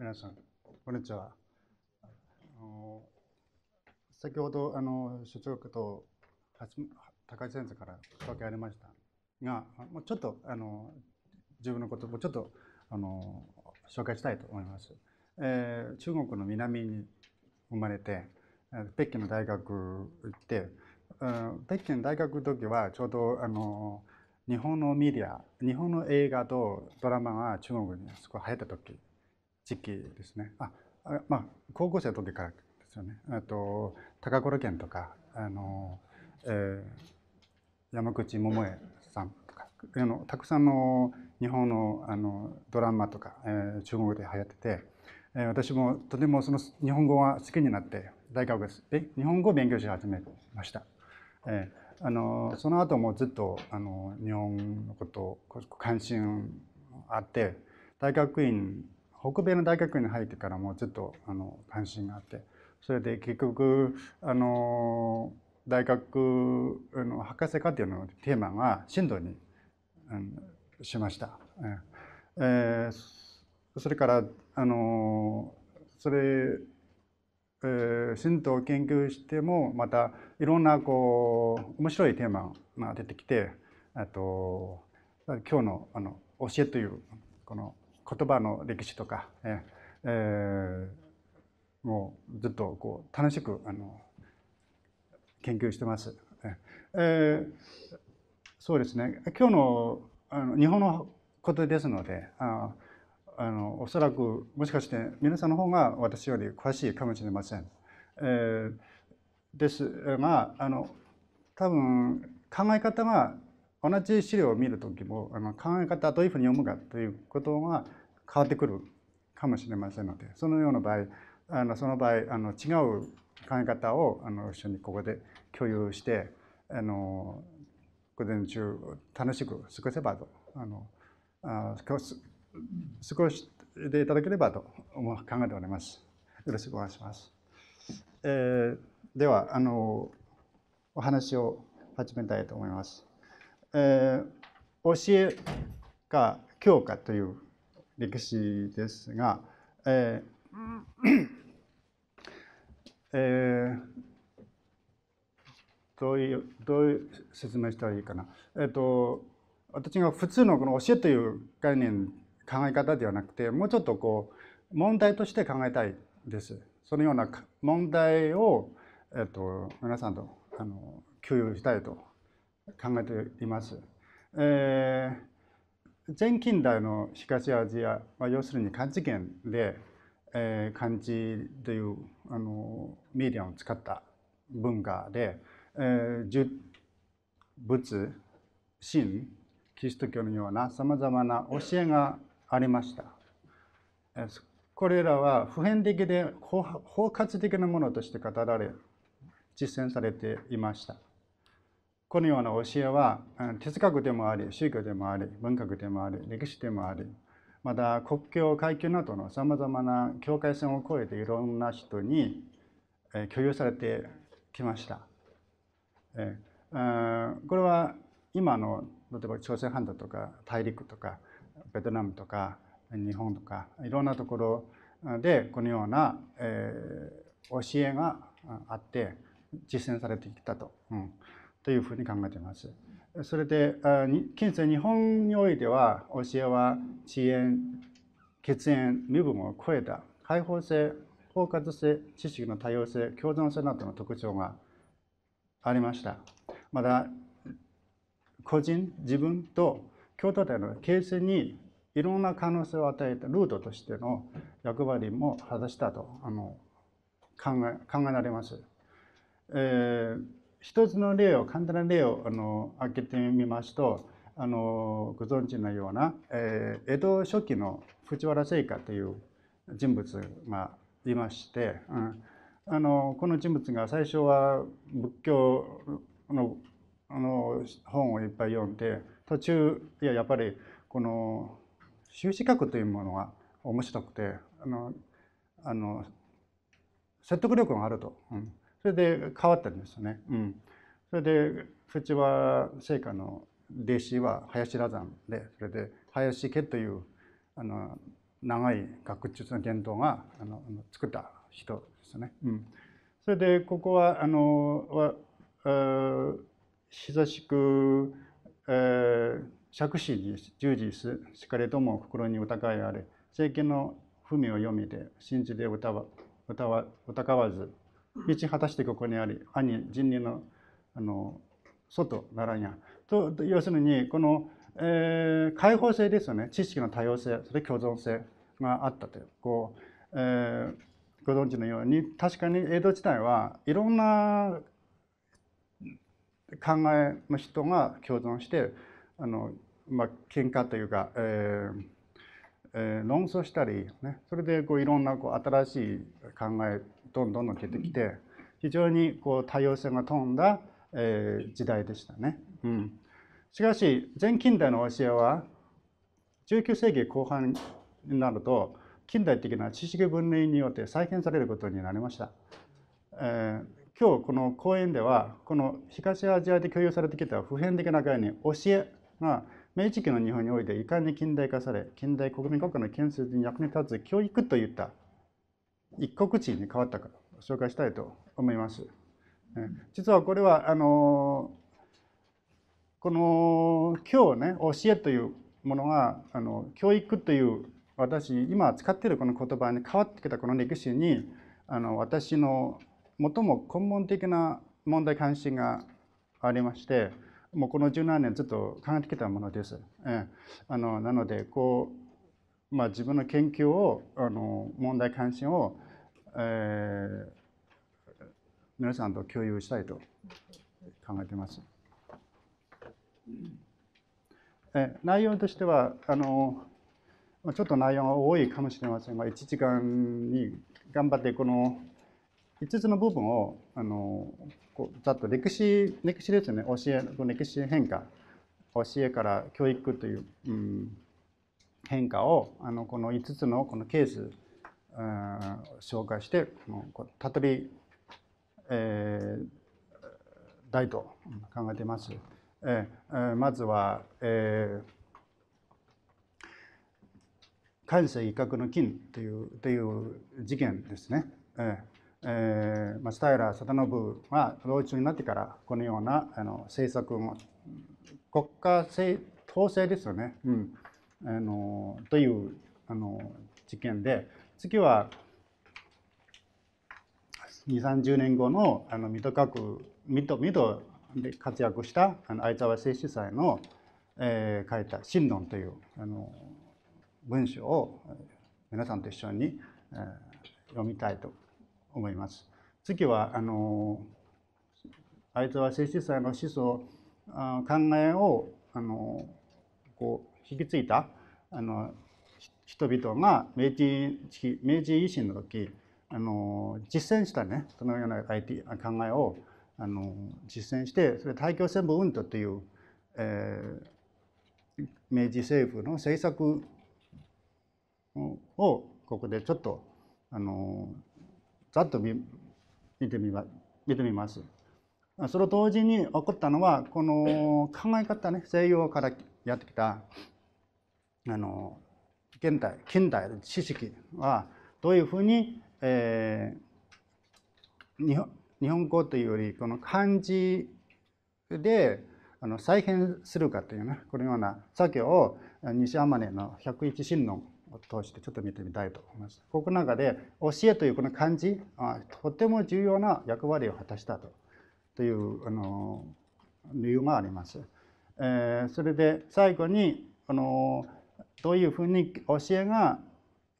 皆さん、こんにちは。あの先ほどあの所長と高橋先生からお分けありました。が、もうちょっと、あの、自分のことをちょっと、あの、紹介したいと思います。えー、中国の南に生まれて、北京の大学行って、北京大学の時はちょうどあの日本のメディア日本の映画とドラマが中国にすごい流行った時時期ですねあまあ高校生の時からですよねと高倉健とかあの、えー、山口百恵さんとかあのたくさんの日本のあのドラマとか、えー、中国語で流行ってて、えー、私もとてもその日本語は好きになって大学です日本語を勉強し始めました。えーあのその後もずっとあの日本のこと関心あって大学院北米の大学院に入ってからもずっとあの関心があってそれで結局あのー大学の博士課程のテーマが進度に、しました。えー、それからあのそれ、えー、神道を研究してもまたいろんなこう面白いテーマが出てきてあと今日のあの教えというこの言葉の歴史とか、えー、もうずっとこう楽しくあの研究してます。えー、そうですね今日のあの日本のことですのでああのおそらくもしかして皆さんの方が私より詳しいかもしれません。えー、ですまああの多分考え方が同じ資料を見る時もあの考え方どういうふうに読むかということが変わってくるかもしれませんのでそのような場合あのその場合あの違う考え方をあの一緒にここで共有してあの午前中楽しく過ごせばとあのあ過ごしていただければと考えております。よろしくお願いします。えー、ではあのお話を始めたいと思います。えー、教えか教科という歴史ですが、えーえー、どういう、どういう説明したらいいかな。えっ、ー、と、私が普通のこの教えという概念、考え方ではなくて、もうちょっとこう、問題として考えたいです。そのような問題を、えっ、ー、と、皆さんと、あの、共有したいと考えています。えー、全近代の東アジア、まあ、要するに漢字圏で、えー、漢字というあのメディアを使った文化で、えー、物神キリスト教のようなさまざまな教えがありました。これらは普遍的で包括的なものとして語られ実践されていました。このような教えは哲学でもあり宗教でもあり文学でもあり歴史でもありまた国境階級などのさまざまな境界線を越えていろんな人に共有されてきました。えこれは今の例えば朝鮮半島とか大陸とかベトナムとか日本とかいろんなところでこのような、え教えがあって実践されてきたと、うん、というふうに考えています。それで、近世日本においては、教えは遅延、血縁、身分を超えた開放性、包括性、知識の多様性、共存性などの特徴がありました。また、個人、自分と共同体の形成にいろんな可能性を与えたルートとしての役割も果たしたとあの考え考えられます。えー一つの例を簡単な例をあの開けてみますとあのご存知のような、えー、江戸初期の藤原聖華という人物がいまして、うん、あのこの人物が最初は仏教のあの本をいっぱい読んで途中いややっぱりこの修士学というものが面白くてあのあの説得力があると、うん、それで変わったんですよね。うん、それで藤原聖火の弟子は林羅山でそれで林家というあの長い学術の伝統があの作った人ですね。うん、それでここはあのは久しく、えー、釈子に従事すしかれども心に疑いあれ政権の文を読みで信じで歌わ歌わ疑わず道果たしてここにあり、兄、人類のあの外ならんや。と、要するに、この、えー、開放性ですよね。知識の多様性、それ共存性があったという。こう、えー、ご存知のように、確かに江戸時代はいろんな考えの人が共存してあの、まあ、喧嘩というか、えーえー、論争したり、ね、それでこういろんなこう新しい考えどんどんどん出てきて非常にこう多様性が富んだ、えー、時代でしたね。うん、しかし全近代の教えは19世紀後半になると近代的な知識分類によって再建されることになりました。えー今日この講演ではこの東アジアで共有されてきた普遍的な概念教えが明治期の日本においていかに近代化され近代国民国家の建設に役に立つ教育といった一国地に変わったか紹介したいと思います。実はこれはあのこの今日ね教えというものがあの教育という私今使っているこの言葉に変わってきたこの歴史にあの私の最も根本的な問題関心がありましてもうこの17年ずっと考えてきたものです。えあのなのでこう、まあ、自分の研究をあの問題関心をえー、皆さんと共有したいと考えています。え内容としてはあのちょっと内容が多いかもしれませんが1時間に頑張ってこの5つの部分をあのこうざっと歴史歴史ですね教え歴史変化教えから教育という、うん、変化をあのこの5つのこのケース紹介して、再び、えー、題と考えています。えー、まずは、えー、関西威嚇の金というという事件ですね。えーえー、松平定信が老中になってからこのようなあの政策を国家制統制ですよね、うん、あのというあの事件で、次は2 3 0年後のあの水戸閣水戸水戸で活躍したあの相沢清司祭の、えー、書いた「神論」というあの文章を皆さんと一緒に、えー、読みたいと思います。次はあの相沢清司祭の思想考えをあのこう引き継いだあの人々が明治明治維新の時あの実践したねそのような IT 考えをあの実践してそれ大気汚染部運動という、えー、明治政府の政策をここでちょっとあのざっと見見てみま見てみます。その同時に起こったのはこの考え方ね西洋からやってきたあの現代近代の知識はどういうふうに、えー、日本日本語というよりこの漢字であの再編するかというねこのような作業を西天音の101神論を通してちょっと見てみたいと思います。ここの中で教えというこの漢字とても重要な役割を果たしたとというあの理由があります。えー、それで最後にあのどういうふうに教えが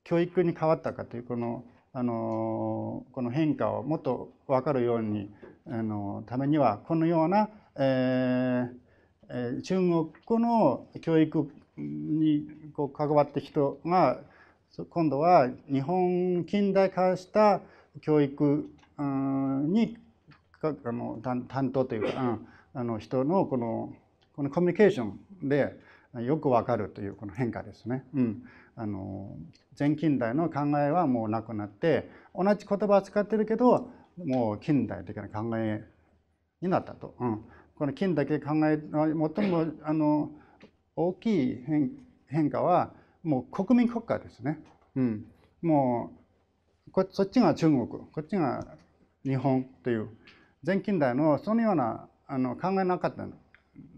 教育に変わったかというこのあのこの変化をもっと分かるようにあのためにはこのような、えー、中国の教育にこう関わった人が今度は日本近代化した教育にあの担当というか、あの人のこのこのコミュニケーションでよくわかるというこの変化ですね。うん、あの前近代の考えはもうなくなって同じ言葉を使ってるけどもう近代的な考えになったと。うん、この近代的考えの最もあの大きい変化はもう国民国家ですね。うん、もうこそっちが中国こっちが日本という前近代のそのようなあの考えなかったん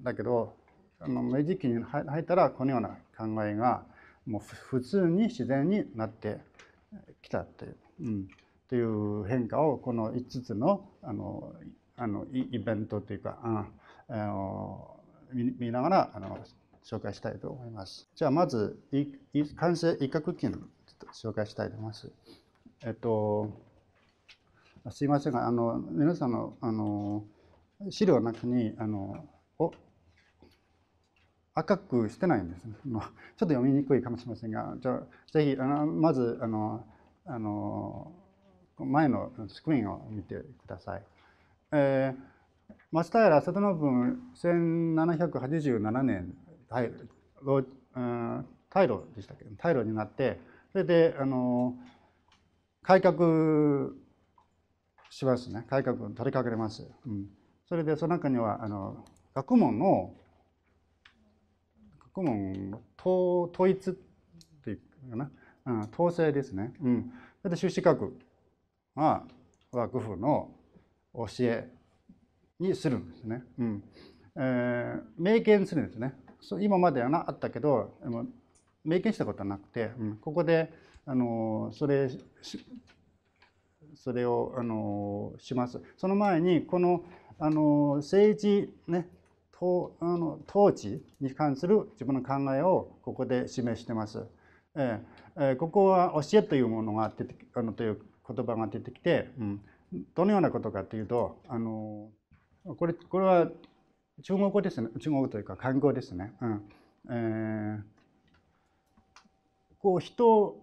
だけどあの明治期に入ったらこのような考えがもう普通に自然になってきたという,、うん、という変化をこの5つのあのあのイベントというか、うん、あの見見ながらあの紹介したいと思います。じゃあまず完成威嚇菌紹介したいと思います。えっとすいませんがあの皆さんのあの資料の中にあのお赤くしてないんです、ね、ちょっと読みにくいかもしれませんがじゃぜひあのまずあのあの前のスクリーンを見てください。えー、松平里信1787年退路,、うん、退路でしたけど退路になってそれであの改革しますね改革取りかけます、うん、それでその中にはあの学問の問統統一っていうかな、うん、統制ですね。うん、だって修士学は幕府の教えにするんですね。うんえー、明言するんですね。そう今まではなあったけど明言したことはなくて、うん、ここで、あのそれそれを、あのします。その前にこの、あの政治ね統あの統治に関する自分の考えをここで示してます。えー、ここは教えというものが出てあのという言葉が出てきて、うん、どのようなことかというとあのこれこれは中国語ですね中国語というか漢語ですね。うんえー、こう人を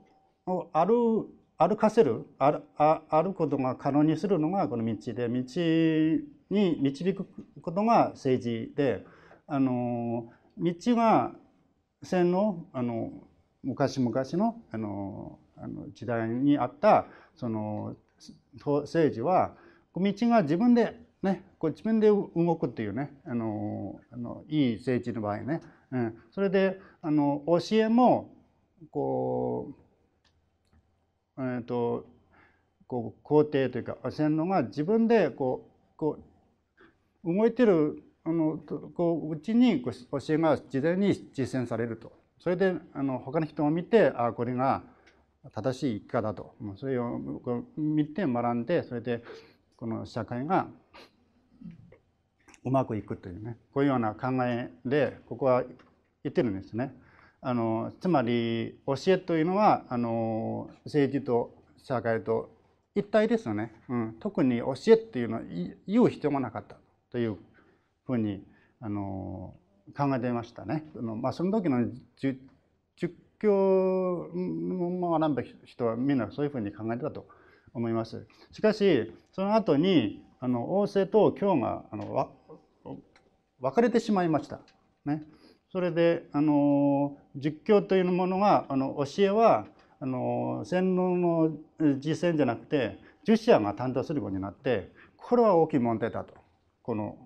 歩歩かせる歩歩くことが可能にするのがこの道で道に導くことが政治であの道が戦のあの昔々のあのあの時代にあったその政治は道が自分でねこう自分で動くっていうねあのあのいい政治の場合ね、うん、それであの教えもこうえっ、ー、とこう皇帝というか教えるのが自分でこうこう動いてるあのこううちに教えが事前に実践されるとそれであの他の人を見てあこれが正しい生き方だとそれを見て学んでそれでこの社会がうまくいくというねこういうような考えでここは言ってるんですね。あのつまり教えというのはあの政治と社会と一体ですよね、うん、特に教えっていうのは言う必要もなかったというふうにあの考えていましたね。あのまあ、その時の儒教を学ぶ人はみんなそういうふうに考えてたと思います。しかしその後にあの王政と教があの分れてしまいました。ね、それであの実教というものがあの教えはあの洗脳の実践じゃなくて儒者が担当するようになってこれは大きい問題だとこの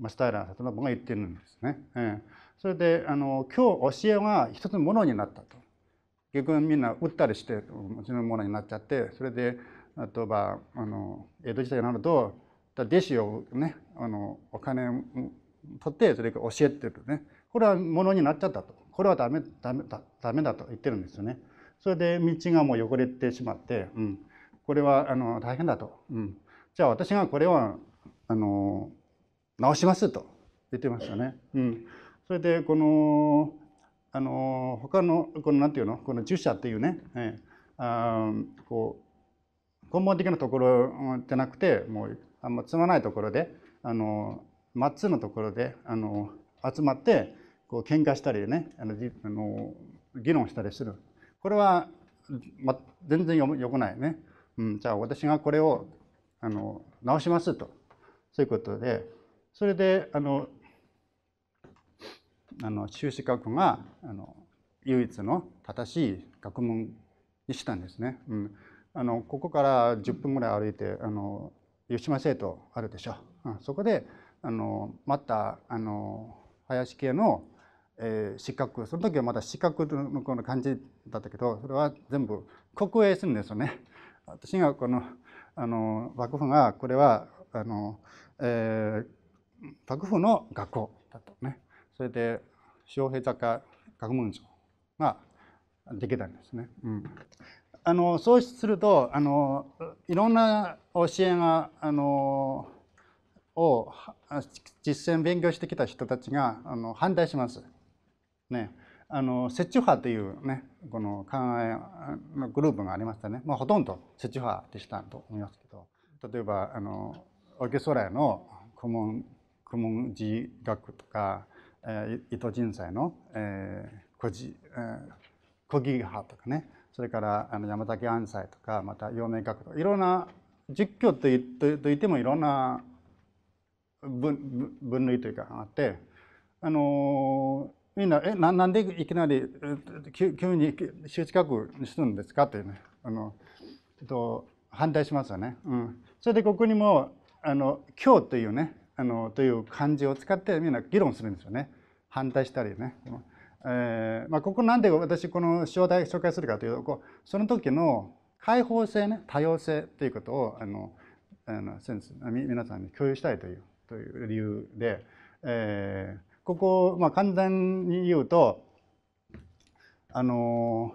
松平里信が言ってるんですね。えー、それであの今日教えは一つのものになったと。結局みんな打ったりしてもちろんものになっちゃってそれで例えばあの江戸時代になると弟子をねあのお金取ってそれから教えてるねこれはものになっちゃったとこれはダメダメだダメだと言ってるんですよね。それで道がもう汚れてしまって、うん、これはあの大変だと、うん、じゃあ私がこれはあの直しますと言ってましたね。うん、それでこのあの他のこのなんていうのこの注射っていうね、えー、あこう根本的なところじゃなくてもうあんまつまないところであのマッツのところであの集まってこう喧嘩したりねあのあの議論したりするこれは、ま、全然よよくないね、うん、じゃあ私がこれをあの直しますとそういうことで、それで、あの、あの修士学があの唯一の正しい学問にしたんですね。うん、あのここから10分ぐらい歩いてあの湯島生徒あるでしょ。うん、そこであのまたあの林系の、えー、資格その時はまだ資格のこの感じだったけどそれは全部国営するんですよね。私がこのあの幕府がこれはあのえー、幕府の学校だとねそれで昌平坂学問長ができたんですね。うん、あのそうするとあのいろんな教えがあのを実践勉強してきた人たちがあの反対します。ね、あの派というねこの考えのグループがありましたね、まあ、ほとんど折衷派でしたと思いますけど例えばあのオーケストラの古文古文字楽とか、えー、糸人材の、えー、古事、えー、古技派とかねそれからあの山崎安斎とかまた陽明学とかいろんな実況といとといってもいろんな分分類というかあってあのー、みんな「えななんでいきなり急急に集中学にするんですか?」っていうねあの、えっと、反対しますよね。うん、それでここにもあの今日というねあのという漢字を使ってみんな議論するんですよね反対したりね。えーまあ、ここなんで私この招待紹介するかというとその時の開放性ね多様性ということをあのあの皆さんに共有したいというという理由で、えー、ここ、まあ、簡単に言うとあの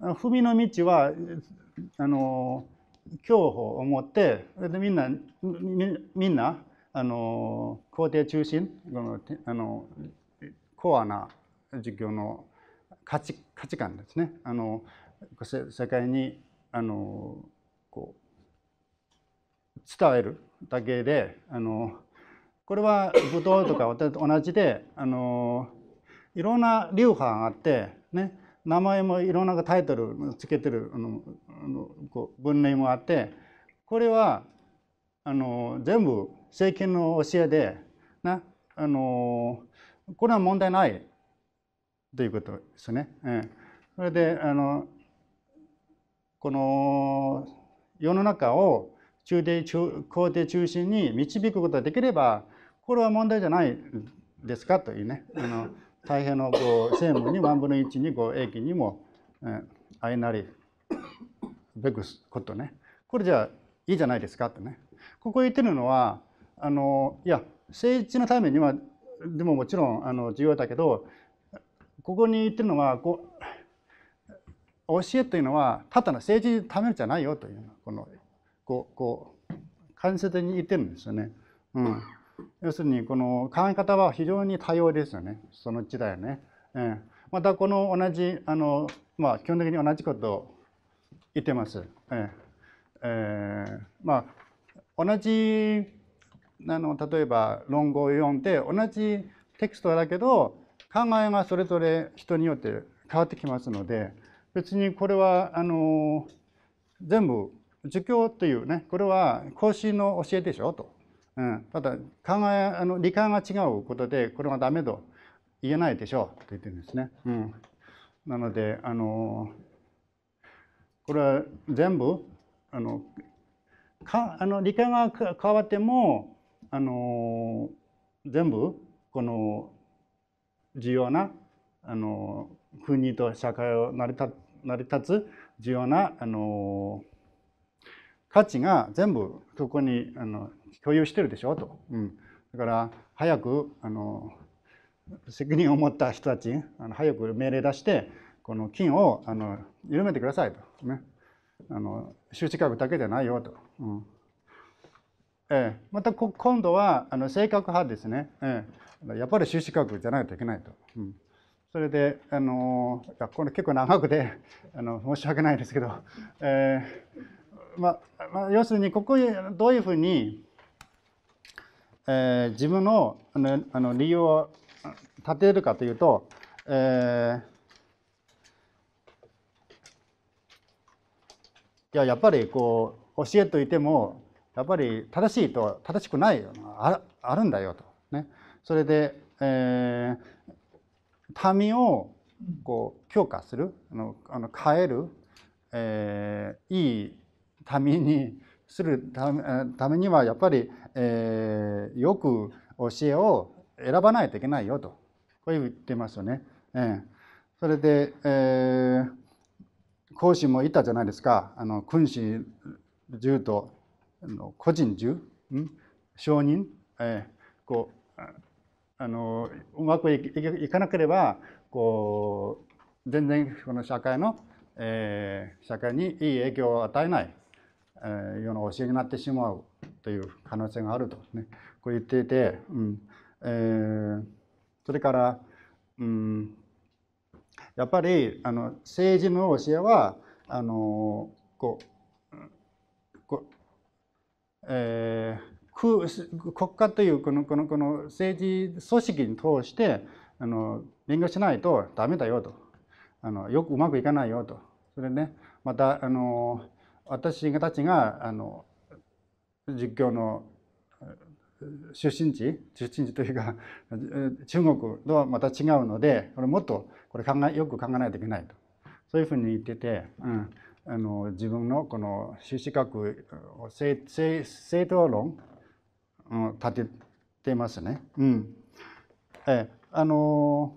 踏みの道はあの恐怖を持ってでみんなみんなあの肯定中心のあのコアな授業の価値価値観ですねあの世界にあのこう伝えるだけであのこれは武道とかと同じであのいろんな流派があってね名前もいろんなタイトルつけてるあのあのこう分類もあってこれはあの全部政権の教えでなあのこれは問題ないということですね。うん、それであのこの世の中を中帝中皇帝中心に導くことができればこれは問題じゃないですかというね。あの大変のこう政務に万分の一にこう益にも、うん、相なりべくことねこれじゃあいいじゃないですかってねここ言ってるのはあのいや政治のためにはでももちろんあの重要だけどここに言ってるのはこう教えというのはただの政治のためじゃないよというこのこうこう間接的に言ってるんですよね。うん要するにこの考え方は非常に多様ですよねその時代はね。えー、またこの同じあの、まあ、基本的に同じことを言ってます。えー、えー、まあ、同じあの例えば論語を読んで同じテキストだけど考えがそれぞれ人によって変わってきますので別にこれはあの全部儒教というねこれは孔子の教えでしょとうん、ただ考えあの理解が違うことでこれはダメと言えないでしょうと言ってるんですね。うん、なのであのこれは全部あのかあの理解が変わってもあの全部この重要なあの国と社会を成り立成り立つ重要なあの価値が全部そこにあの共有してるでしょと、うん、だから早くあの責任を持った人たちあの早く命令出してこの金をあの緩めてくださいと、ね、あの収支価格だけじゃないよと、うんえまた今度はあの正確派ですね、えやっぱり収支価格じゃないといけないと。うんそれで、あのー、これ結構長くてあの申し訳ないですけど、えーままあ、要するにここどういうふうにえー、自分のあのあの理由を立てるかというと、えー、いややっぱりこう教えといてもやっぱり正しいと正しくないああるんだよと、ね、それで、えー、民をこう強化するあのあの変える、えー、いい民にするためにはやっぱり、えー、よく教えを選ばないといけないよとこう言ってますよね。えー、それで、えー、孔も言ったじゃないですかあの君子とあと個人銃うん、承認、えー、こうあのうまくいかなければこう全然この社会の、えー、社会にいい影響を与えないえー、ような教えになってしまうという可能性があると、ね、こう言っていて、うんえー、それから、うん、やっぱりあの政治の教えはあのこうこう、えー、国家というこのこのこの政治組織に通してあの勉強しないとダメだよとあのよくうまくいかないよとそれねまたあの私たちがあの実況の出身地出身地というか 中国とはまた違うのでこれもっとこれ考えよく考えないといけないとそういうふうに言ってて、うん、あの自分のこの修士学正正正当論を立ててますね。うん、えあの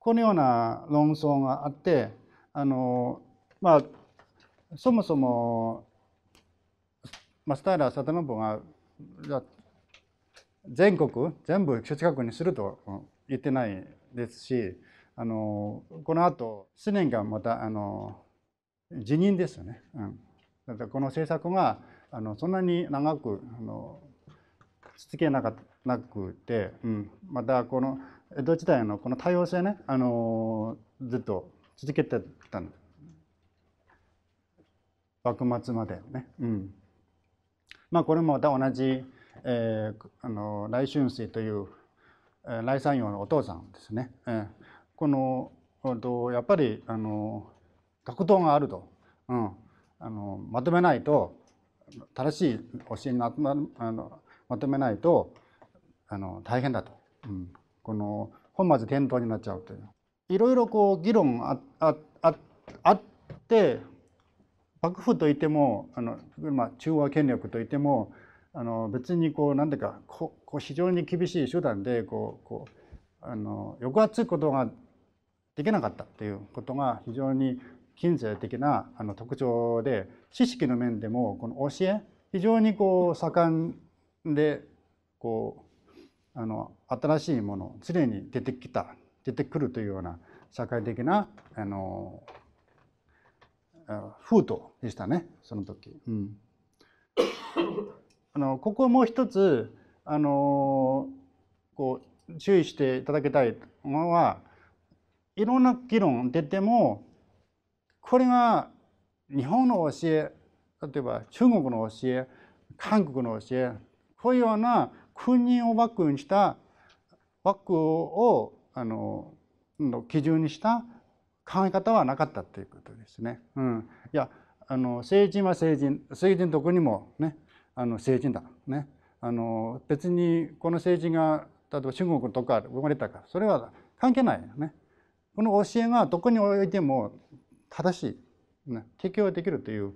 このような論争があってあのまあそもそも、スタ松平定信が全国全部諸近くにすると言ってないですしあのこのあと7年間またあの辞任ですよね。うん、だからこの政策があのそんなに長くあの続けなかなくて、うん、またこの江戸時代のこの多様性ねあのずっと続けてたん幕末までね、うん、まあこれもまた同じ、えー、あの来春水というえ来山陽のお父さんですね、えー、このとやっぱりあの格闘があると、うん、あのまとめないと正しい教えにままあのまとめないとあの大変だと、うん、この本末転倒になっちゃうといういろいろこう議論ああああって幕府といてもあの、まあ、中央権力といてもあの別にこう何うかここう非常に厳しい手段でこうこうあの抑圧することができなかったということが非常に近世的なあの特徴で知識の面でもこの教え非常にこう盛んでこうあの新しいもの常に出てきた出てくるというような社会的なあのフートでしたねその時、うん、あのここもう一つあのこう注意していただきたいのはいろんな議論出てもこれが日本の教え例えば中国の教え韓国の教えこういうような国をバックにしたバックをあの基準にした考え方はなかったということですね。うん、いやあの成人は成人成人どこにもねあの成人だねあの別にこの成人が例えば中国とか生まれたかそれは関係ないよね。この教えがどこにおいても正しい、ね、適用できるという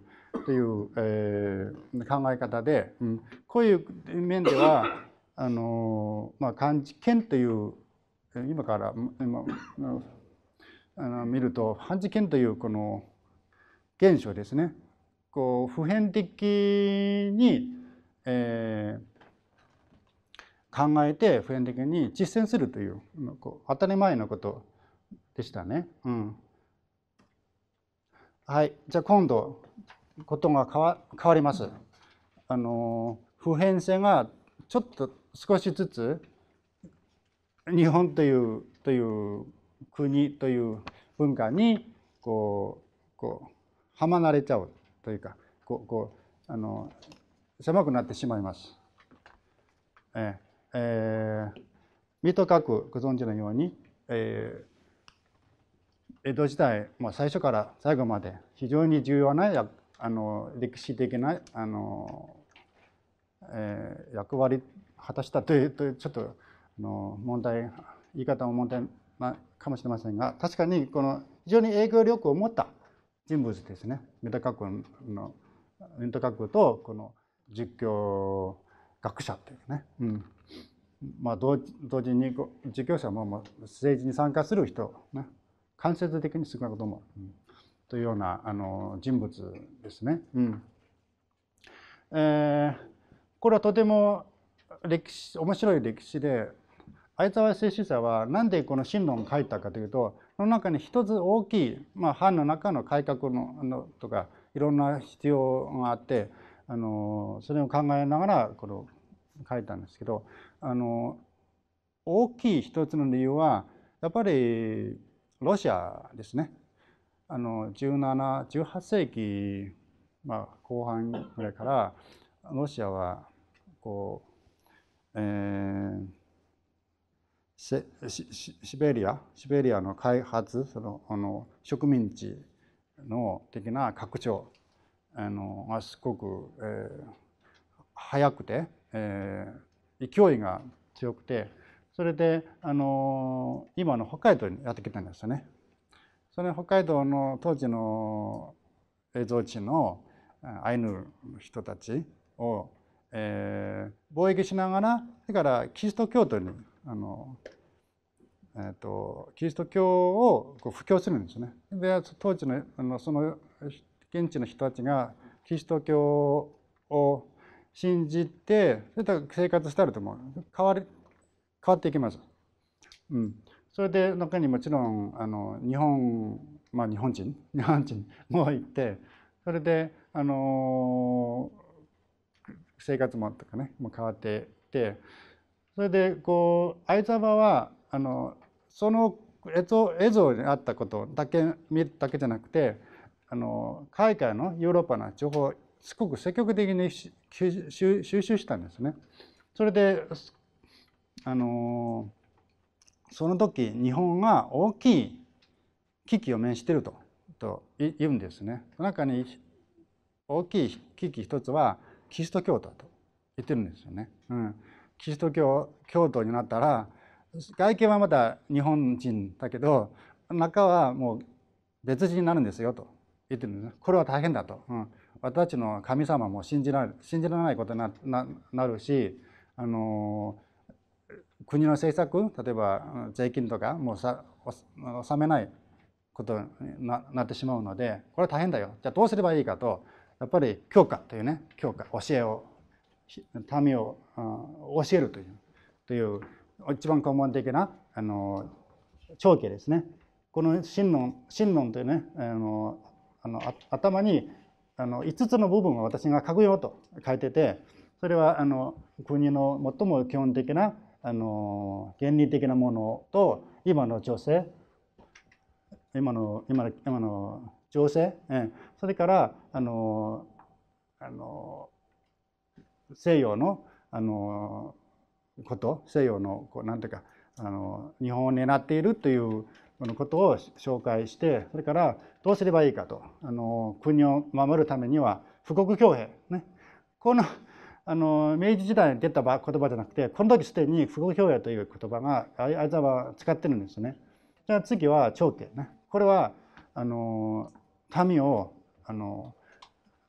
という、えー、考え方で、うん、こういう面ではあの、まあ、漢字圏という今から今あの見ると半事件というこの現象ですねこう普遍的に、えー、考えて普遍的に実践するというこう当たり前のことでしたね。うん、はいじゃあ今度ことが変わ変わります。あの普遍性がちょっと少しずつ日本というという国という文化にこうこうはまなれちゃうというかこうこうあの狭くなってしまいます。えー、えー、水戸閣ご存知のように、えー、江戸時代、まあ、最初から最後まで非常に重要なあの歴史的なあの、えー、役割果たしたというとちょっとあの問題言い方も問題まあ、かもしれませんが確かにこの非常に影響力を持った人物ですねメタ学のメタ学とこの実況学者というね、うんまあ同、同時に実況者も政治に参加する人、ね、間接的に少なくとも、うん、というようなあの人物ですね。うんえー、これはとても歴史面白い歴史で相沢聖子んはなんでこの神論を書いたかというとその中に一つ大きい、まあ、藩の中の改革ののとかいろんな必要があってあのそれを考えながらこの書いたんですけどあの大きい一つの理由はやっぱりロシアですね。あの1718世紀、まあ、後半ぐらいからロシアはこう、えー、シベリアシベリアの開発そのあの植民地の的な拡張あのがすごく、えー、早くて、えー、勢いが強くてそれで、あのー、今の北海道にやってきたんですよね。それ北海道の当時の映像地のアイヌの人たちを、えー、貿易しながらそれからキリスト教徒にあの、えーと、キリスト教をこう布教するんですね。で当時のあのその現地の人たちがキリスト教を信じてそれ生活したらとも変わり変わっていきます。うん、それで中にもちろんあの日本まあ日本人 日本人もいてそれであの生活もとかねもう変わっていって。それでこう相沢はあのその映像にあったことだけ見るだけじゃなくてあの海外のヨーロッパの情報をすごく積極的に収集したんですね。それであのその時日本が大きい危機を面しているとと言うんですね。その中に大きい危機一つはキリスト教徒と言ってるんですよね。うん、キリスト教教徒になったら外見はまだ日本人だけど中はもう別人になるんですよと言ってるんですこれは大変だと、うん、私たちの神様も信じられ信じられないことになるし、あの国の政策例えば税金とかもうさ納めないことになってしまうのでこれは大変だよじゃあどうすればいいかとやっぱり教科というね教科教えを民を教えるというという一番根本的なあの長期ですね。この神論神論というねあのあの頭にあの5つの部分を私が書くよと書いててそれはあの国の最も基本的なあの原理的なものと今の女性今の今の今の情勢、えそれからあのあの西洋のあのこと西洋のこうなんていうかあの日本を狙っているというこのことを紹介してそれからどうすればいいかとあの国を守るためには富国強兵ねこのあの明治時代に出た言葉じゃなくてこの時すでに富国強兵という言葉が相沢使ってるんですね。じゃあ次は長家ねこれはあの民をあの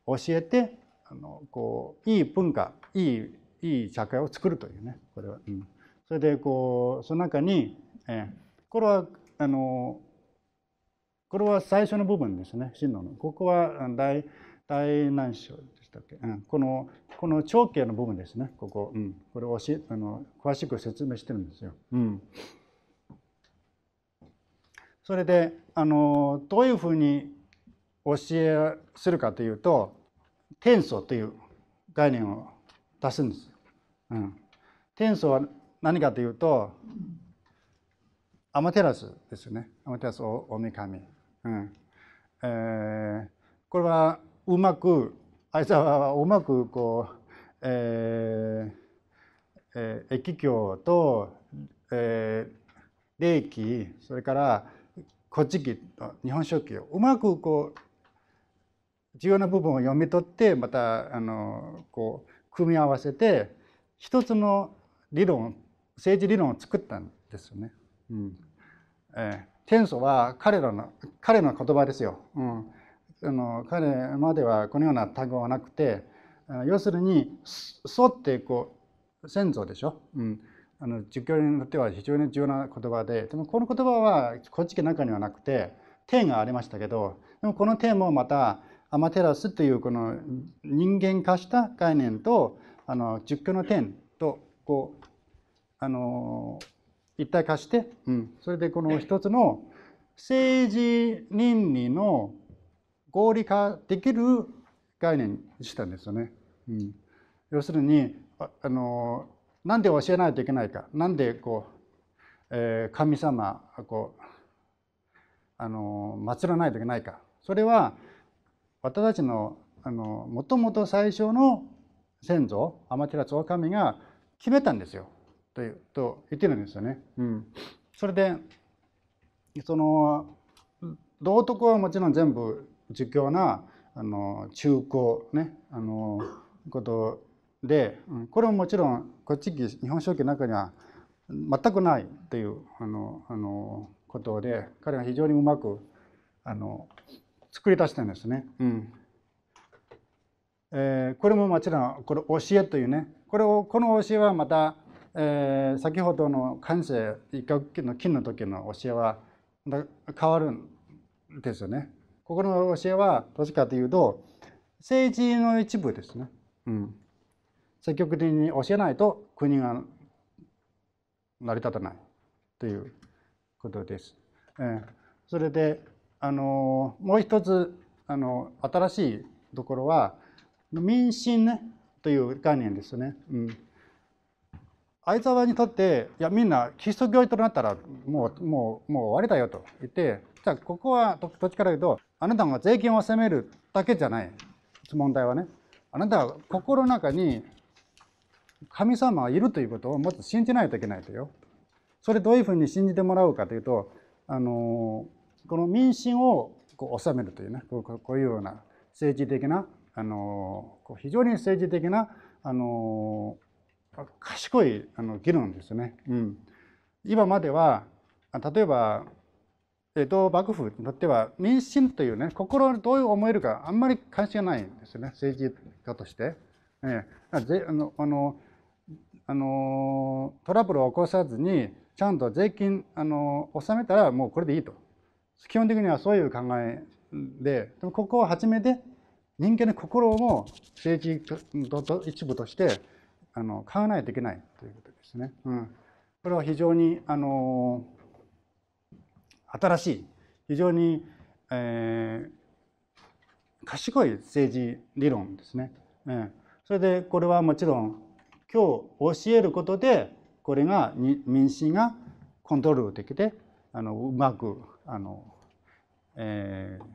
教えてあのこういい文化いいいい社会を作るというねこれは、うん、それでこうその中に、えー、これはあのこれは最初の部分ですね進路のここは大大難所でしたっけ、うん、このこの長径の部分ですねここ、うん、これをしあの詳しく説明してるんですよ。うんそれであのどういうふうに教えするかというと天祖という概念を出すんです。うん、転送は何かというと、アマテラスですよね。アマテラス大神。うんえー、これはうまく、あいつはうまくこう、えーえー、液経と、えー、霊気、それから古事記、日本書紀をうまくこう重要な部分を読み取ってまたあのこう組み合わせて一つの理論政治理論を作ったんですよね。うんえー、天祖は彼らの彼の言葉ですよ。うん、あの彼まではこのような単語はなくて要するに「祖」ってこう先祖でしょ。うんあの儒教によっては非常に重要な言葉ででもこの言葉は「こっちの中にはなくて「天」がありましたけどでもこの「天」もまた「アマテラスというこの人間化した概念とあの実況の天とこうあの一体化して、うん、それでこの一つの政治倫理の合理化できる概念にしたんですよね。うん、要するにああのなんで教えないといけないかなんでこう、えー、神様こうあの祀らないといけないかそれは私たちのあのもともと最初の先祖天照大神が決めたんですよというと言ってるんですよね。うん、それでその道徳はもちろん全部儒教なあの中高ねあのことで、うん、これももちろんこっち日本書紀の中には全くないというあのあのことで彼は非常にうまくあの作り出したんですね。うんえー、これももちろんこれ教えというねこれをこの教えはまた、えー、先ほどの感性一角の金の時の教えは変わるんですよね。ここの教えはどっちかというと政治の一部ですね。うん、積極的に教えないと国が成り立たないということです。えー、それであのもう一つあの新しいところは民心、ね、という概念ですね。うん相沢にとっていやみんなキリスト教徒になったらもうもうもう終わりだよと言ってじゃあここはどっちから言うとあなたが税金を責めるだけじゃない問題はねあなたは心の中に神様がいるということをもっと信じないといけないとよ。それどういうふうに信じてもらうかというとあのこの民心をこう収めるというねこうこういうような政治的なあのこう非常に政治的なあの賢いあの議論ですね。うん、今までは例えば江戸幕府にとっては民心というね心をどう思えるかあんまり関心がないんですよね政治家として。えあのあのあのトラブルを起こさずにちゃんと税金あの納めたらもうこれでいいと基本的にはそういう考えで、でもここを初めて人間の心も政治の一部としてあの買わないといけないということですね。うん、これは非常にあの新しい非常に、えー、賢い政治理論ですね。うん、それでこれはもちろん今日教えることでこれが民心がコントロールできてあのうまくあのえー、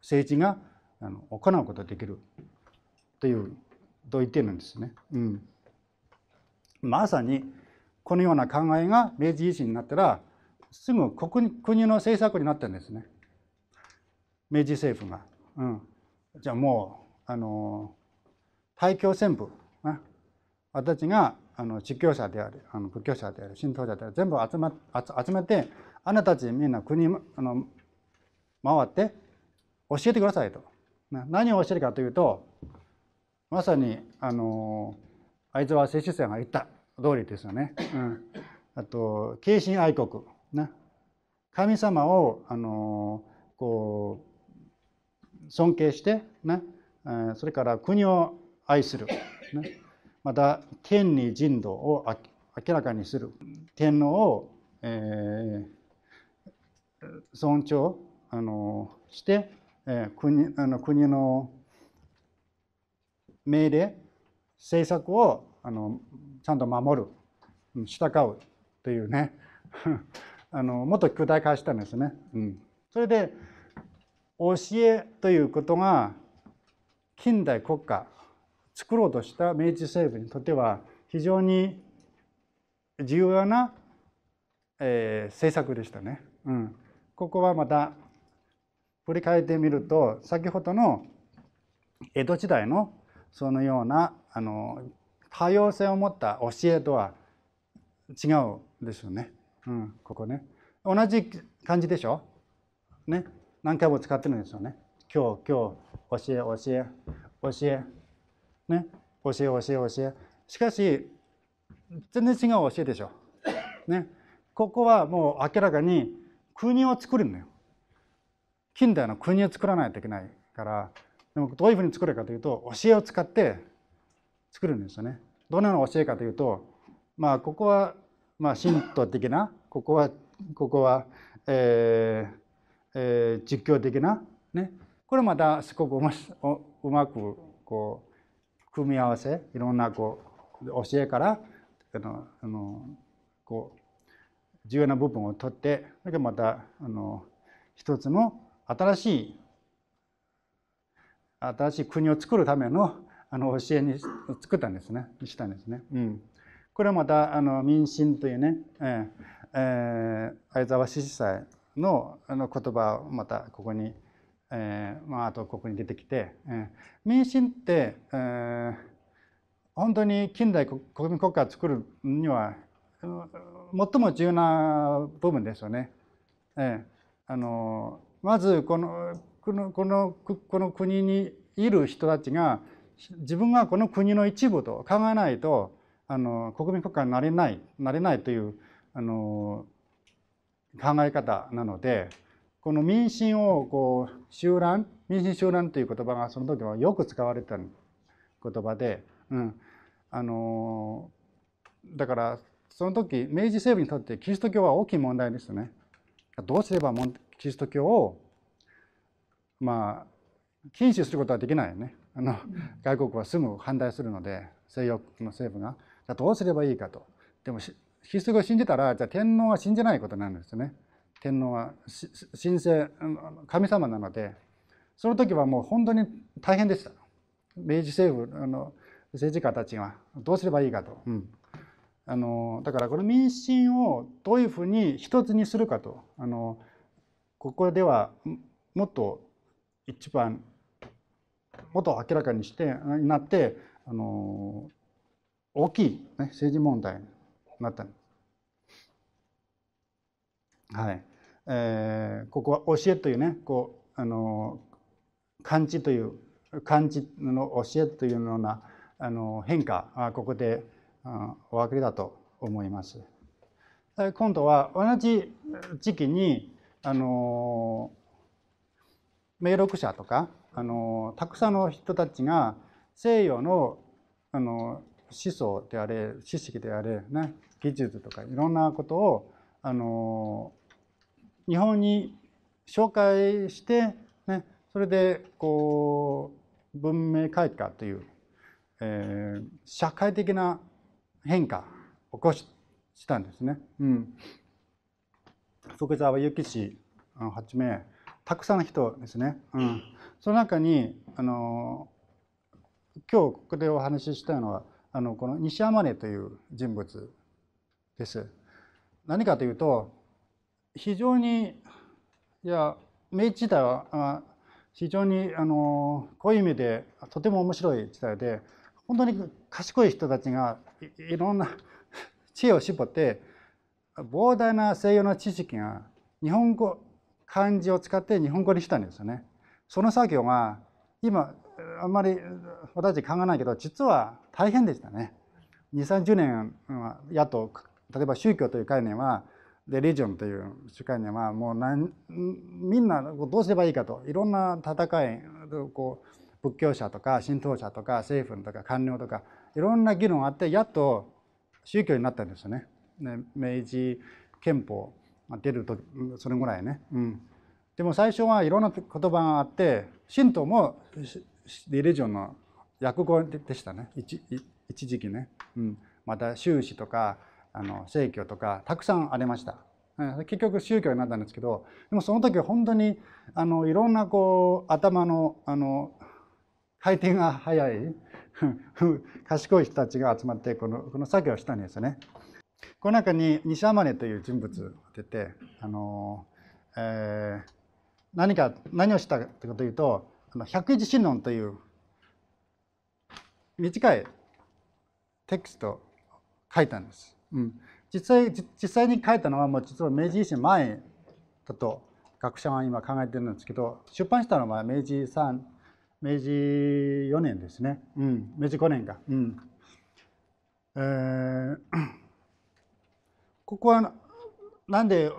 政治があの行うことができるというと言ってるんですね。うん、まさにこのような考えが明治維新になったらすぐ国国の政策になったんですね明治政府が。うん、じゃあもうあの大教旋風、私があの実教者であるあの仏教者である神道者である全部集,、ま、集めてあなたたちみんな国あの回って教えてくださいと。何を教えるかというとまさにあの会津は摂取生が言った通りですよね。うん、あと慶心愛国、ね、神様をあのこう尊敬して、ね、それから国を愛する、ね、また天に人道を明らかにする天皇を、えー、尊重あのして、え国あの国の命令政策をあのちゃんと守る従うというね あのもっと巨大化したんですね。うん、それで教えということが近代国家作ろうとした明治政府にとっては非常に重要な、えー、政策でしたね。うん、ここはまた振り返ってみると先ほどの江戸時代のそのようなあの多様性を持った教えとは違うですよね。うん、ここね。同じ感じでしょね。何回も使ってるんですよね。今日、今日、教え、教え、教え。ね。教え、教え、教え。しかし、全然違う教えでしょ。ね。ここはもう明らかに国を作るのよ。近代の国を作らないといけないからでもどういうふうに作るかというと教えを使って作るんですよね。どのような教えかというとまあここはまあ神道的なここはここは、えーえー、実況的なねこれまたすごくうまうまくこう組み合わせいろんなこう教えからあのあのこう重要な部分を取ってそれでまたあの一つの新しい新しい国を作るためのあの教えに作ったんですねしたんですね。うん、これはまたあの民心というね、えーえー、相沢志祭のあの言葉をまたここに、えーまあ、あとここに出てきて、えー、民心って、えー、本当に近代国民国家を作るには最も重要な部分ですよね。えー、あのまずこのこのこのこの国にいる人たちが自分がこの国の一部と考えないとあの国民国家になれないなれないというあの考え方なのでこの民心をこう集乱民心集乱という言葉がその時はよく使われた言葉で、うん、あのだからその時明治政府にとってキリスト教は大きい問題ですね。どうすればキリスト教をまあ禁止することはできないよねあの外国はすぐ反対するので西洋の政府がどうすればいいかとでもキリスト教を信じたらじゃ天皇は信じないことなんですね天皇は神聖神様なのでその時はもう本当に大変でした明治政府あの政治家たちがどうすればいいかと、うん、あのだからこの民心をどういうふうに一つにするかとあのここではもっと一番もっと明らかにしてになってあの大きい、ね、政治問題になったんです。はいえー、ここは教えというねこうあの漢字という漢字の教えというようなあの変化あここであお分かりだと思います。今度は同じ時期にあの名録者とかあのたくさんの人たちが西洋のあの思想であれ知識であれ、ね、技術とかいろんなことをあの日本に紹介して、ね、それでこう文明開化という、えー、社会的な変化を起こしたんですね。うん福沢諭吉8名たくさんの人ですね、うん、その中にあの今日ここでお話ししたのはあのこの西天音という人物です。何かというと非常にいや明治時代は非常にあのこういう意味でとても面白い時代で本当に賢い人たちがいろんな知恵を絞って膨大な西洋の知識が日本語漢字を使って日本語にしたんですよね。その作業が今あんまり私たち考えないけど実は大変でしたね。2 3 0年はやっと例えば宗教という概念はレリジョンという概念はもうみんなどうすればいいかといろんな戦いこう仏教者とか神道者とか政府とか官僚とかいろんな議論があってやっと宗教になったんですよね。ね、明治憲法出るとそれぐらいね、うん、でも最初はいろんな言葉があって神道もリレジョンの訳語でしたね一一時期ね、うん、また宗旨とかあの政教とかたくさんありました、結局宗教になったんですけどでもその時本当にあのいろんなこう頭のあの回転が速い 賢い人たちが集まってこのこの作業をしたんですよね。この中に西天音という人物が出てあのえー、何か何をしたかというとあの百字神論という短いテキストを書いたんです。うん、実際実際に書いたのはもう実は明治維新前だと学者は今考えてるんですけど出版したのは明治三明治4年ですね、うん、明治5年か。うんえーここはなんで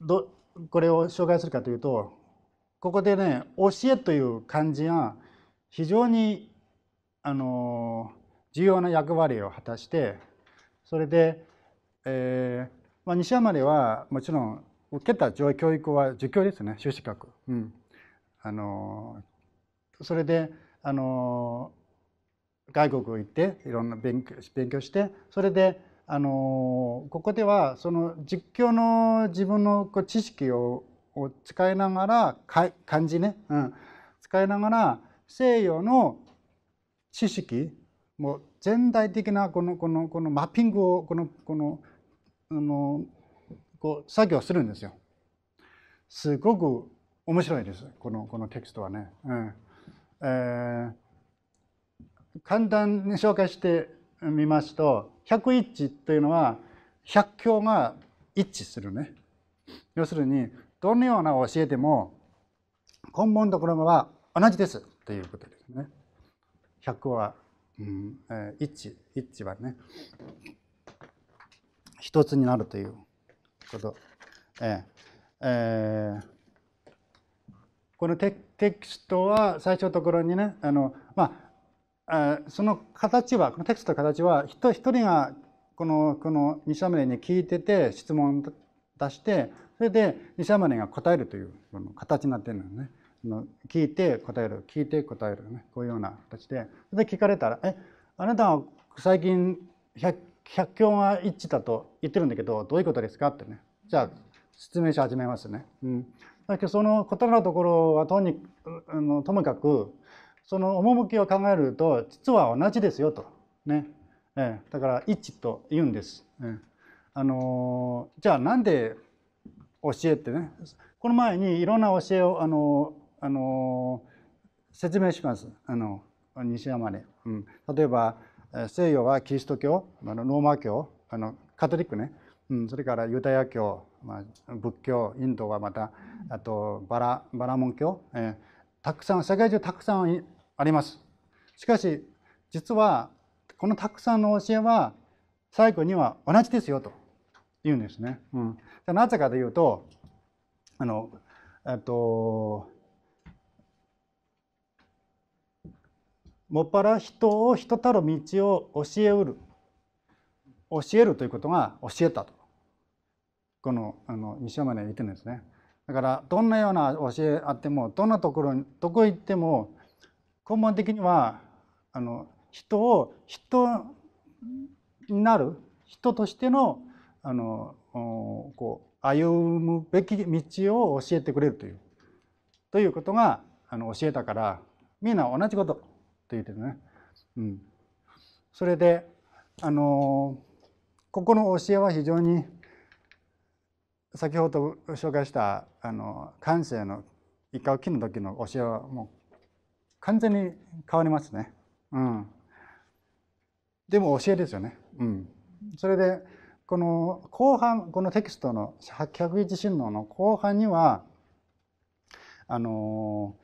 どこれを紹介するかというとここでね「教え」という漢字が非常にあの重要な役割を果たしてそれで、えーまあ、西山ではもちろん受けた教育は儒教ですね修士学。うん、あのそれであの外国行っていろんな勉強勉強してそれであのここではその実況の自分のこう知識をを使いながらか漢字ね、うん、使いながら西洋の知識もう全体的なこのこのこのマッピングをこのこのあのこう作業するんですよ。すごく面白いですこのこのテキストはね。うんえー、簡単に紹介して見ますと百一致というのは百教が一致するね。要するにどのような教えても根本のところは同じですということですね。百は、うんえー、一致はね一つになるということ。えーえーこのテキストは最初のところにねあの、まあ、その形はこのテクストの形は人一人がこのこの西山に聞いてて質問出してそれで西山が答えるというこの形になってるのね。聞いて答える聞いて答えるねこういうような形でで聞かれたら「えあなたは最近百百教が一致だと言ってるんだけどどういうことですか?」ってねじゃあ説明し始めますね。うん、だけどその答えのところはとにあのともかくその趣を考えると実は同じですよとね、えー、だから一致と言うんです、えー、あのー、じゃあなんで教えってねこの前にいろんな教えをあのー、あのー、説明しますあの西山で、うん、例えば西洋はキリスト教あのローマ教あのカトリックね、うん、それからユダヤ教、まあ、仏教インドはまたあとバラバラモン教、えー、たくさん世界中たくさんあります。しかし実はこのたくさんの教えは最後には同じですよと言うんですね。うん、なぜかというとあのえっともっぱら人を人たる道を教えうる教えるということが教えたとこのあの西山に言ってるんですね。だからどんなような教えあってもどんなところにどこ行っても根本的にはあの人を人になる人としてのあのこう歩むべき道を教えてくれるというということがあの教えたからみんな同じことと言ってるね。うん、それであのここの教えは非常に先ほど紹介したあの感性の一回きの時の教えはもう完全に変わりますね。うん。でも教えですよね。うん。それで、この後半、このテキストの百一1神能の後半には、あの、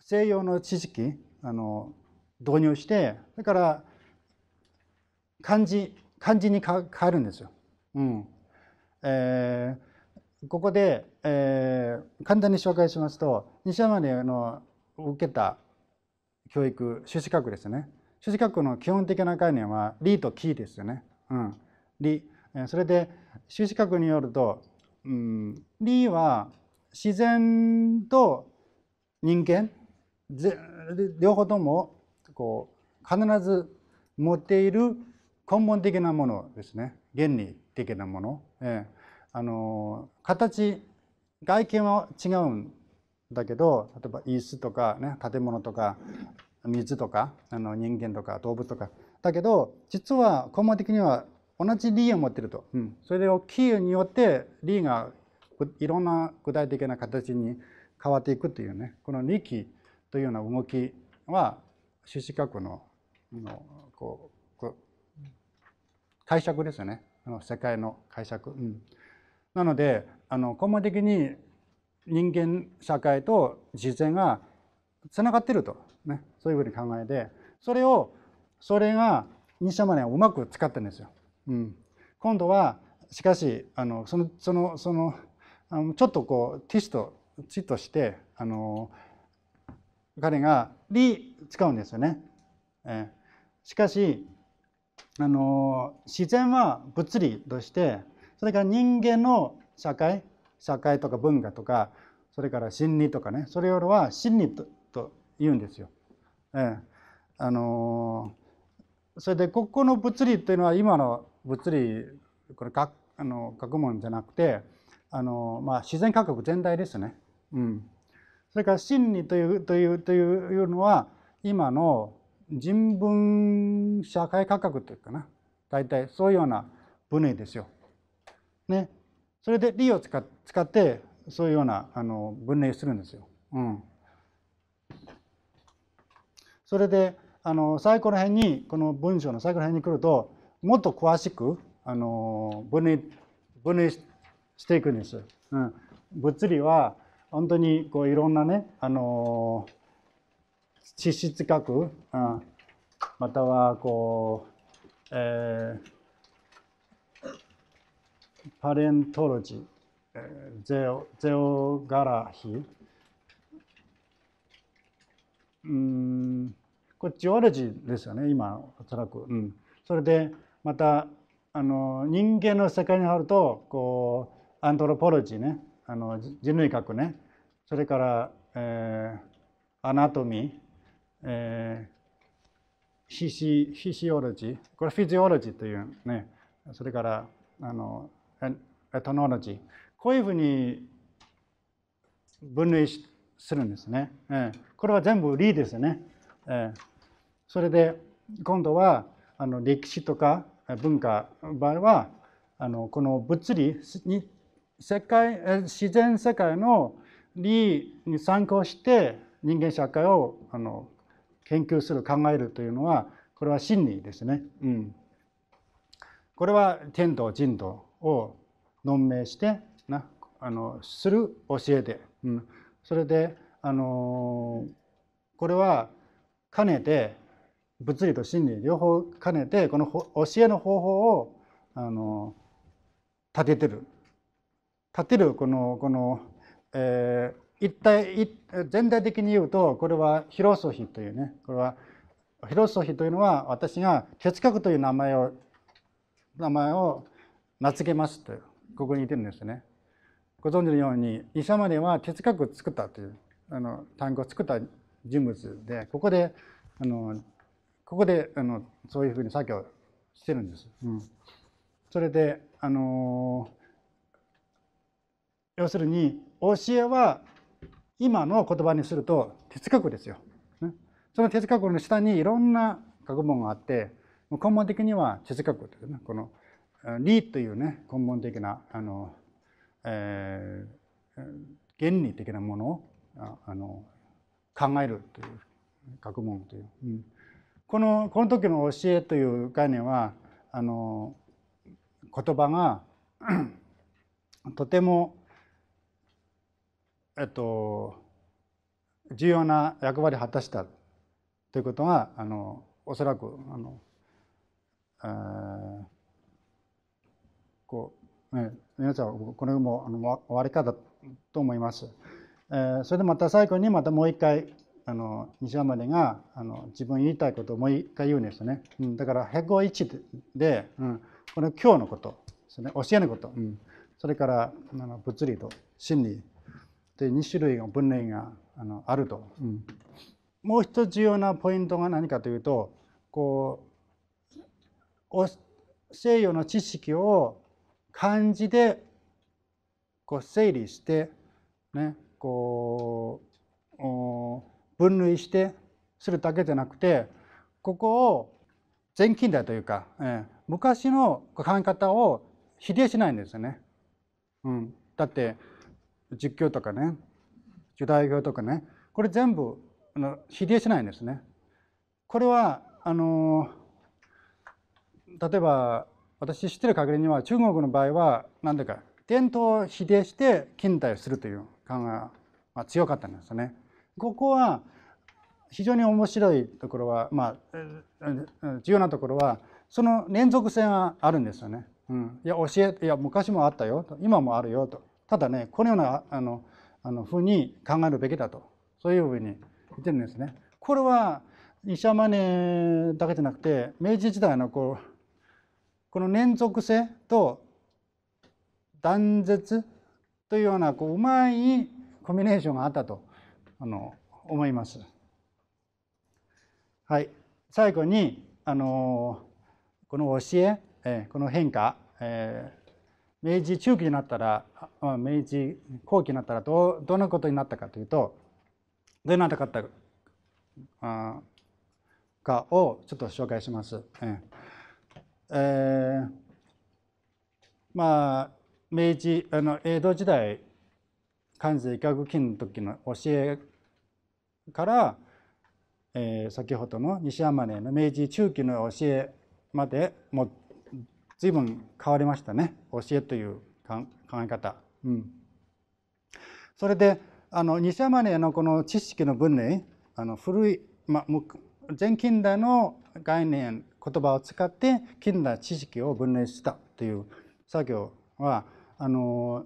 西洋の知識、あの、導入して、だから、漢字、漢字に変えるんですよ。うん。えー、ここで、えー、簡単に紹介しますと西山の受けた教育修士学ですね修士学の基本的な概念は理とーですよね、うん、理それで修士学によると、うん、理は自然と人間両方ともこう必ず持っている根本的なものですね原理的なもの、えー、あの形外見は違うんだけど例えば椅子とか、ね、建物とか水とかあの人間とか動物とかだけど実は根本的には同じ理を持ってると、うん、それをキーによって理がいろんな具体的な形に変わっていくというねこの理器、というような動きは朱子学ののこうこう解釈ですよね世界の解釈。うん、なのであの根本的に人間社会と自然がつながってると、ね、そういうふうに考えてそれをそれが西山年うまく使ってるんですよ。うん、今度はしかしあのそのそのそのあのちょっとこうティストチッとしてあの彼が「り」使うんですよね。えー、しかしあの自然は物理としてそれから人間の社会社会とか文化とかそれから心理とかねそれよりは心理とと言うんですよ。えーあのー、それでここの物理というのは今の物理これ学あの学問じゃなくてあの、まあ、自然科学全体ですね。うん、それから心理というというというのは今の人文社会科学というかな大体そういうような分類ですよ。ね、それで理を使ってそういうようなあの分類するんですよ。うん、それであの最後の辺にこの文章の最後の辺に来るともっと詳しくあの分類分類していくんです。うん、物理は本当にこういろんなねあの地質学、うん、またはこう、えーパレントロジー、えゼオゼオガラヒ、うん、これジオロジーですよね今おそらく、うん、それでまたあの人間の世界に入るとこうアントロポロジーねあの人類学ねそれから、えー、アナトミー、えー、フィシフィシオロジーこれフィジオロジーというねそれからあの ethnology こういうふうに分類するんですね、えこれは全部リーですね、えそれで今度はあの歴史とか文化の場合はあのこの物理に世界自然世界の理に参考して人間社会をあの研究する考えるというのはこれは真理ですね。うん、これは天道人道を論明してなあのする教えで、うん、それで、あのこれは兼ねて物理と心理両方兼ねてこの教えの方法を、あの立ててる立てるこのこの、えー、一体全体的に言うとこれはヒロソヒというねこれはヒロソヒというのは私が哲学という名前を名前を名付けますとここにいてるんですね。ご存知のようにイシまでは哲学を作ったというあの単語を作った人物でここであのここであのそういうふうに作業してるんです。うん、それであの要するに教えは今の言葉にすると哲学ですよ。その哲学の下にいろんな学問があって根本的には哲学というねこの「理というね根本的なあの、えー、原理的なものをあの考えるという学問という、うん、このこの時の教えという概念はあの言葉がとても、えっと、重要な役割を果たしたということがあのおそらくあの、こう、えー、皆さんこれもあの終わり方と思います。えー、それでまた最後にまたもう一回あの西山根があの自分言いたいことをもう一回言うんですね、うん、だから1 0 1で、うん、この今日のことですね教えのこと、うん、それからあの物理と心理で2種類の分類があのあると、うん、もう一つ重要なポイントが何かというとこう西洋の知識を漢字でこう整理して、ね、こう分類してするだけじゃなくてここを全近代というか、えー、昔の考え方を否定しないんですよね。うん、だって実況とかね受代表とかねこれ全部あの比例しないんですね。これはあの例えば私知ってる限りには中国の場合は何でか伝統を否定して近代をするという考えが強かったんですよね。ここは非常に面白いところは、まあ、重要なところはその連続性があるんですよね。うん、いや教えいや昔もあったよと今もあるよとただねこのようなあのあのふうに考えるべきだとそういうふうに言ってるんですね。これは医者マネだけじゃなくて明治時代のこうこの連続性と断絶というようなこううまいコンビネーションがあったとあの思います。はい、最後にあのこの教え、えこの変化、え明治中期になったら明治後期になったらどどんなことになったかというとどうなったかったかをちょっと紹介します。えーえー、まあ明治あの江戸時代関西医学期の時の教えから、えー、先ほどの西山根の明治中期の教えまでもう随分変わりましたね教えという考え方。うん、それであの西山根のこの知識の分類あの古い、まあ、前近代の概念言葉を使って近代知識を分類したという作業はあの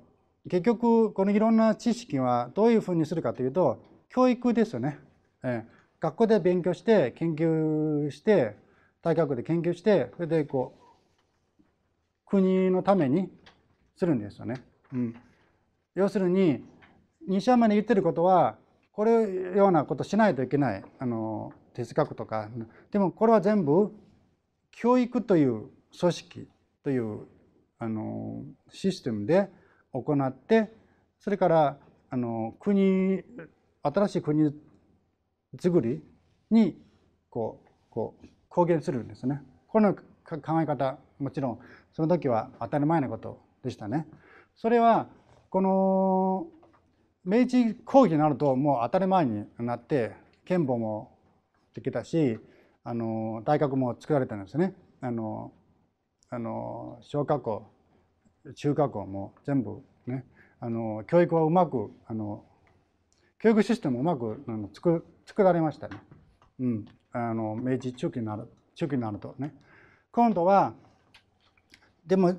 結局このいろんな知識はどういうふうにするかというと教育ですよね、え学校で勉強して研究して大学で研究してそれでこう国のためにするんですよね。うん、要するに西山に言ってることはこれようなことしないといけないあの哲学とかでもこれは全部教育という組織というあのシステムで行ってそれからあの国新しい国づくりにこうこう貢献するんですね。この考え方もちろんその時は当たり前のことでしたね。それはこの明治後期になるともう当たり前になって憲法もできたしあの大学も作られたんですねあのあの小学校中学校も全部ねあの教育をうまくあの教育システムをうまくあの作作られましたね、うん、あの明治中期になる中期になるとね今度はでも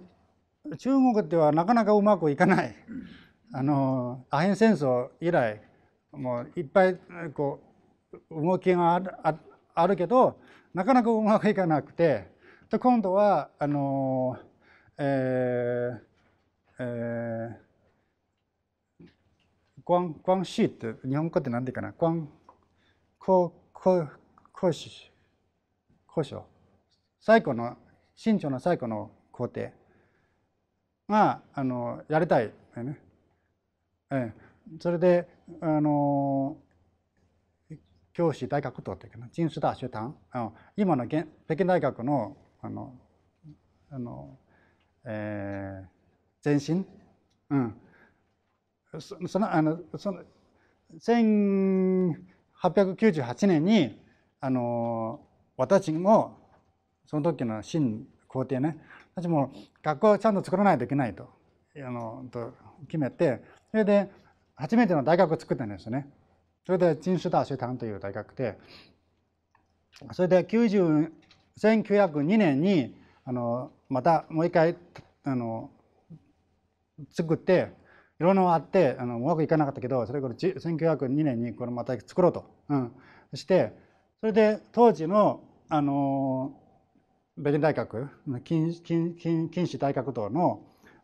中国ではなかなかうまくいかないあのアヘン戦争以来もういっぱいこう動きがああるけどなかなかうまくいかなくてで今度はあのえー、えー、光光子って日本語って何て言うかな光光光光子光子最古の身長の最古の工程があのやりたい、ねえー、それであのー教師大学徒というか、人種大学堂、あの今の北京大学のあのあの、えー、前身、うん、そそのあのその1898年にあの私もその時の新皇帝ね私も学校をちゃんと作らないといけないとあのと決めてそれで初めての大学を作ったんですよね。それでチン大学という大学でそれで1902年にあのまたもう一回あの作っていろんなあってあのうまくいかなかったけどそれから1902年にこれまた作ろうと、うん、してそれで当時のあのベルン大学金金金金子大学堂の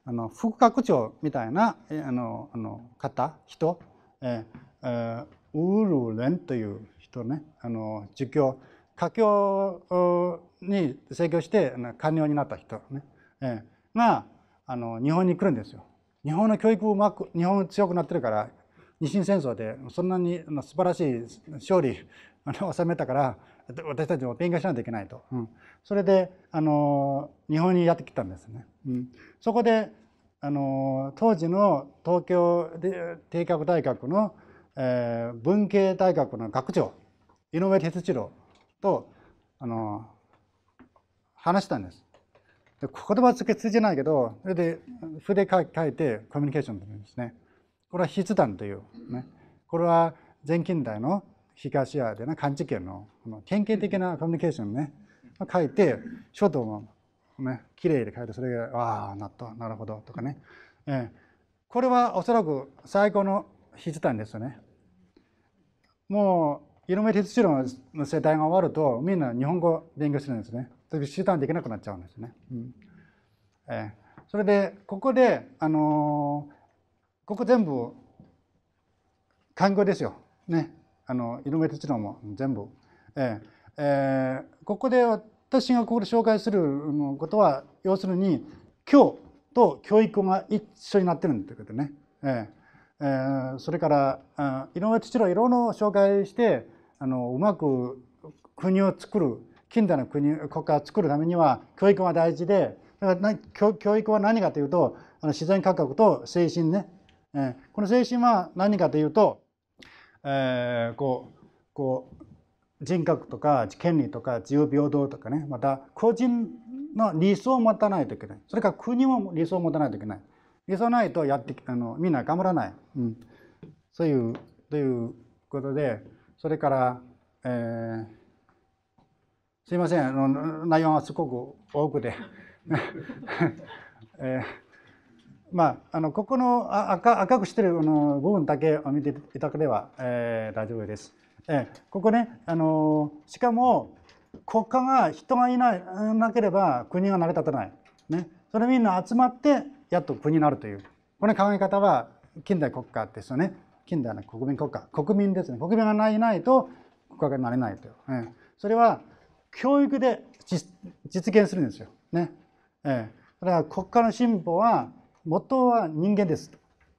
あの副学長みたいなあのあの方人、えーえー、ウールレンという人ねあの儒教華僑に制御して官僚になった人ね、えー、があの日本に来るんですよ。日本の教育うまく日本強くなってるから日清戦争でそんなに素晴らしい勝利を収めたから私たちも勉強しないといけないと、うん、それであの日本にやってきたんですね。うん、そこであの当時の東京帝国大学のえー、文系大学の学長井上哲二郎とあの話したんです。で言葉付け通じないけどそれで筆書いてコミュニケーションというんですね。これは筆談という、ね、これは前近代の東アでの漢字圏のこの典型的なコミュニケーションね書いて書道もね綺麗で書いてそれが「ああなったなるほど」とかね、えー、これはおそらく最高の筆談ですよね。もう井上哲次郎の世代が終わるとみんな日本語を勉強するんですね。それ手段できなくなっちゃうんですね。うんえー、それでここで、あのー、ここ全部漢語ですよ。ね、あの井上哲郎も全部。えーえー、ここで私がここで紹介することは要するに今日と教育が一緒になってるんだということね。えーそれから井上父郎いろいろ紹介してあのうまく国を作る近代の国国家を作るためには教育が大事でだから教育は何かというとあの自然科学と精神ね、えー、この精神は何かというと、えー、こうこう人格とか権利とか自由平等とかねまた個人の理想を持たないといけないそれから国も理想を持たないといけない。理想ないとやってあのみんな頑張らない、うん、そういうということでそれから、えー、すいませんあの内容はすごく多くて、えー、まああのここの赤赤くしてるの部分だけを見ていただければ、えー、大丈夫です。えー、ここねあのしかも国家が人がいないなければ国が成り立たない。ね、それみんな集まってやっと国になるというこの考え方は近代国家ですよね近代の国民国家国民ですね国民がないないと国家がなれないという、えー、それは教育で実現するんですよ。ねえー、だから国家の進歩は元は人間です。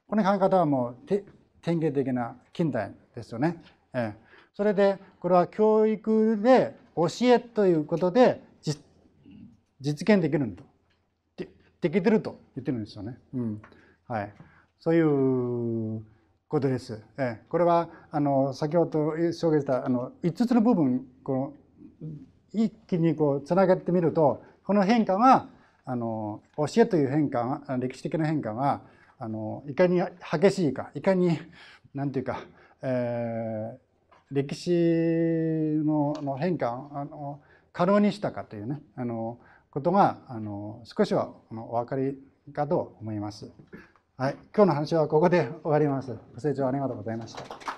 この考え方はもう典型的な近代ですよね。えー、それでこれは教育で教えということで実現できるんだできてると言ってるんですよね。うん。はい。そういうことです。えこれは、あの、先ほど紹介した、あの、5つの部分、この、一気にこう、つながってみると、この変化は、あの、教えという変化歴史的な変化は、あの、いかに激しいか、いかに、なんていうか、えー、歴史のの変化あの可能にしたかというねあのことがあの少しはお分かりかと思います。はい、今日の話はここで終わります。ご清聴ありがとうございました。